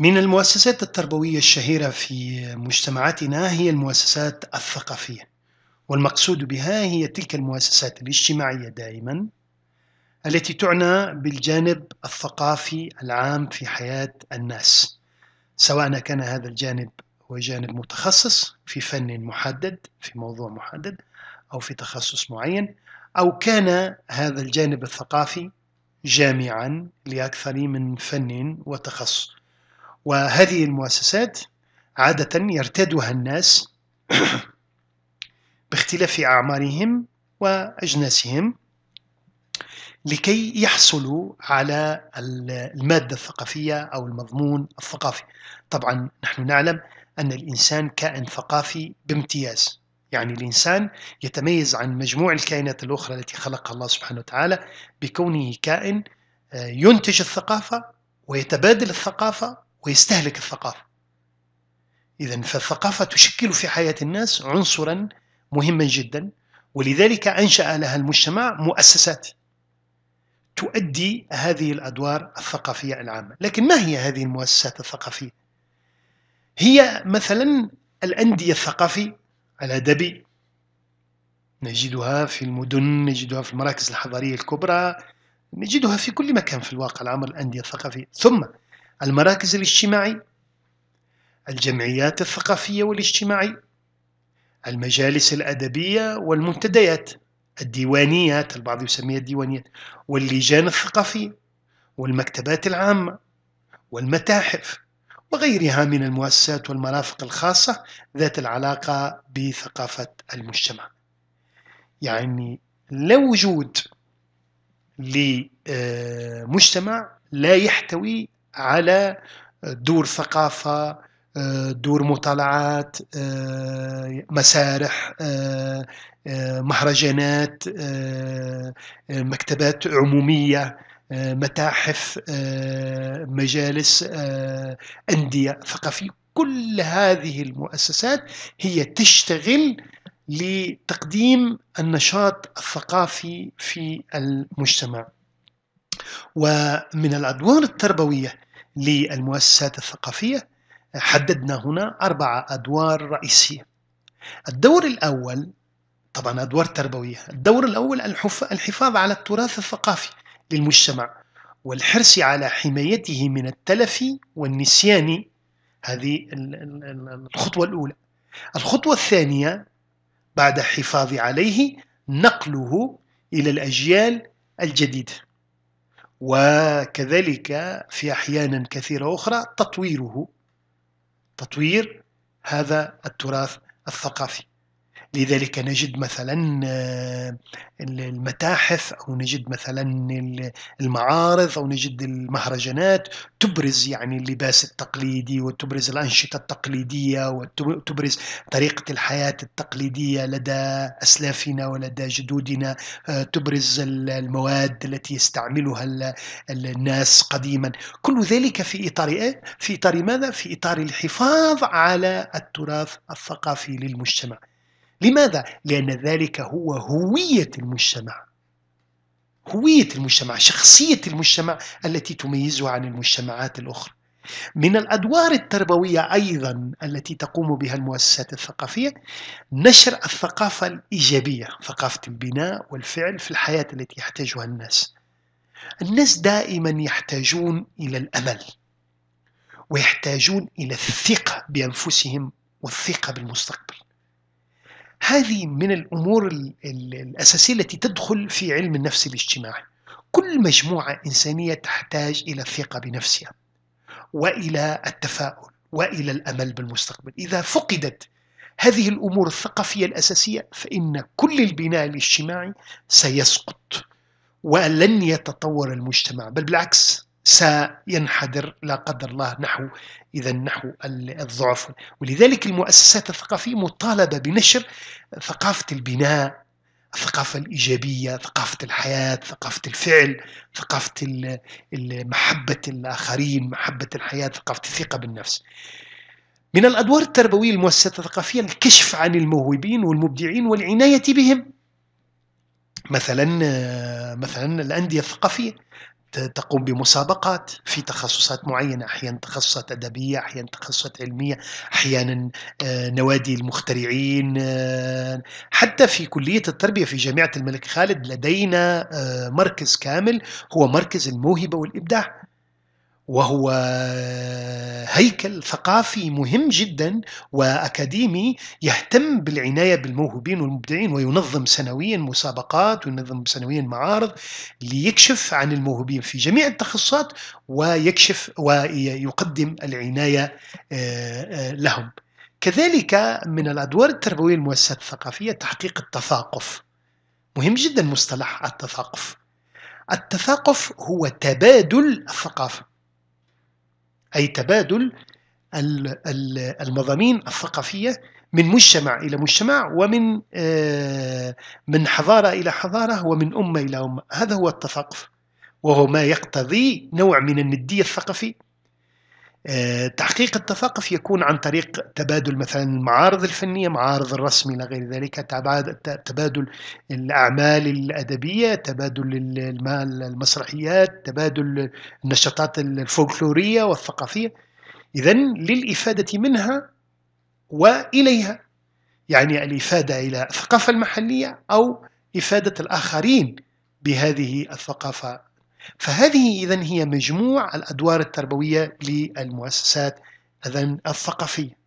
من المؤسسات التربوية الشهيرة في مجتمعاتنا هي المؤسسات الثقافية والمقصود بها هي تلك المؤسسات الاجتماعية دائما التي تعنى بالجانب الثقافي العام في حياة الناس سواء كان هذا الجانب هو جانب متخصص في فن محدد في موضوع محدد أو في تخصص معين أو كان هذا الجانب الثقافي جامعا لأكثر من فن وتخصص وهذه المؤسسات عادة يرتادها الناس باختلاف أعمارهم وأجناسهم لكي يحصلوا على المادة الثقافية أو المضمون الثقافي طبعا نحن نعلم أن الإنسان كائن ثقافي بامتياز يعني الإنسان يتميز عن مجموع الكائنات الأخرى التي خلقها الله سبحانه وتعالى بكونه كائن آه، ينتج الثقافة ويتبادل الثقافة ويستهلك الثقافة إذا فالثقافة تشكل في حياة الناس عنصرا مهما جدا ولذلك أنشأ لها المجتمع مؤسسات تؤدي هذه الأدوار الثقافية العامة لكن ما هي هذه المؤسسات الثقافية؟ هي مثلا الأندية الثقافية الأدبي نجدها في المدن نجدها في المراكز الحضارية الكبرى نجدها في كل مكان في الواقع العمر الأندية الثقافية ثم المراكز الاجتماعية الجمعيات الثقافية والاجتماعية المجالس الأدبية والمنتديات الديوانيات البعض يسميها الديوانيات واللجان الثقافية والمكتبات العامة والمتاحف وغيرها من المؤسسات والمرافق الخاصة ذات العلاقة بثقافة المجتمع يعني لا وجود لمجتمع لا يحتوي على دور ثقافة آه، دور مطالعات آه، مسارح آه، مهرجانات مكتبات عمومية متاحف مجالس أندية ثقافية كل هذه المؤسسات هي تشتغل لتقديم النشاط الثقافي في المجتمع ومن الأدوار التربوية للمؤسسات الثقافية حددنا هنا أربع أدوار رئيسية الدور الأول طبعا أدوار تربوية الدور الأول الحفاظ على التراث الثقافي للمجتمع والحرص على حمايته من التلف والنسيان هذه الخطوة الأولى الخطوة الثانية بعد الحفاظ عليه نقله إلى الأجيال الجديدة وكذلك في أحيان كثيرة أخرى تطويره تطوير هذا التراث الثقافي لذلك نجد مثلا آه، المتاحف أو نجد مثلا المعارض أو نجد المهرجانات تبرز يعني اللباس التقليدي وتبرز الأنشطة التقليدية وتبرز طريقة الحياة التقليدية لدى أسلافنا ولدى جدودنا آه، تبرز المواد التي يستعملها الناس قديما كل ذلك في إطار إيه؟ في إطار ماذا؟ في إطار الحفاظ على التراث الثقافي للمجتمع لماذا؟ لأن ذلك هو هوية المجتمع هوية المجتمع شخصية المجتمع التي تميزه عن المجتمعات الأخرى من الأدوار التربوية أيضا التي تقوم بها المؤسسات الثقافية نشر الثقافة الإيجابية ثقافة البناء والفعل في الحياة التي يحتاجها الناس الناس دائما يحتاجون إلى الأمل ويحتاجون إلى الثقة بأنفسهم والثقة بالمستقبل هذه من الأمور الأساسية التي تدخل في علم النفس الاجتماعي كل مجموعة إنسانية تحتاج إلى الثقة بنفسها وإلى التفاؤل وإلى الأمل بالمستقبل إذا فقدت هذه الأمور الثقافية الأساسية فإن كل البناء الاجتماعي سيسقط ولن يتطور المجتمع بل بالعكس سينحدر لا قدر الله نحو إذا نحو الضعف ولذلك المؤسسات الثقافية مطالبة بنشر ثقافة البناء الثقافة الإيجابية ثقافة الحياة ثقافة الفعل ثقافة محبة الآخرين محبة الحياة ثقافة الثقة بالنفس من الأدوار التربوية للمؤسسات الثقافية الكشف عن الموهوبين والمبدعين والعناية بهم مثلا آه، مثلا الأندية الثقافية تقوم بمسابقات في تخصصات معينة أحيانا تخصصات أدبية أحيانا تخصصات علمية أحيانا آه، نوادي المخترعين آه، حتى في كلية التربية في جامعة الملك خالد لدينا آه، مركز كامل هو مركز الموهبة والإبداع وهو هيكل ثقافي مهم جدا واكاديمي يهتم بالعنايه بالموهوبين والمبدعين وينظم سنويا مسابقات وينظم سنويا معارض ليكشف عن الموهوبين في جميع التخصصات ويكشف ويقدم العنايه آه، آه، لهم. كذلك من الادوار التربويه للمؤسسات الثقافيه تحقيق التثاقف. مهم جدا مصطلح التثاقف. التثاقف هو تبادل الثقافه. أي تبادل المضامين الثقافية من مجتمع إلى مجتمع ومن آه، من حضارة إلى حضارة ومن أمة إلى أمة هذا هو التثقف وهو ما يقتضي نوع من الندية الثقافي آه، تحقيق التثاقف يكون عن طريق تبادل مثلا المعارض الفنية معارض الرسم إلى غير ذلك تبادل الأعمال الأدبية تبادل المسرحيات تبادل النشاطات الفولكلورية والثقافية إذا للإفادة منها وإليها يعني الإفادة إلى الثقافة المحلية أو إفادة الآخرين بهذه الثقافة فهذه إذا هي مجموع الأدوار التربوية للمؤسسات الثقافية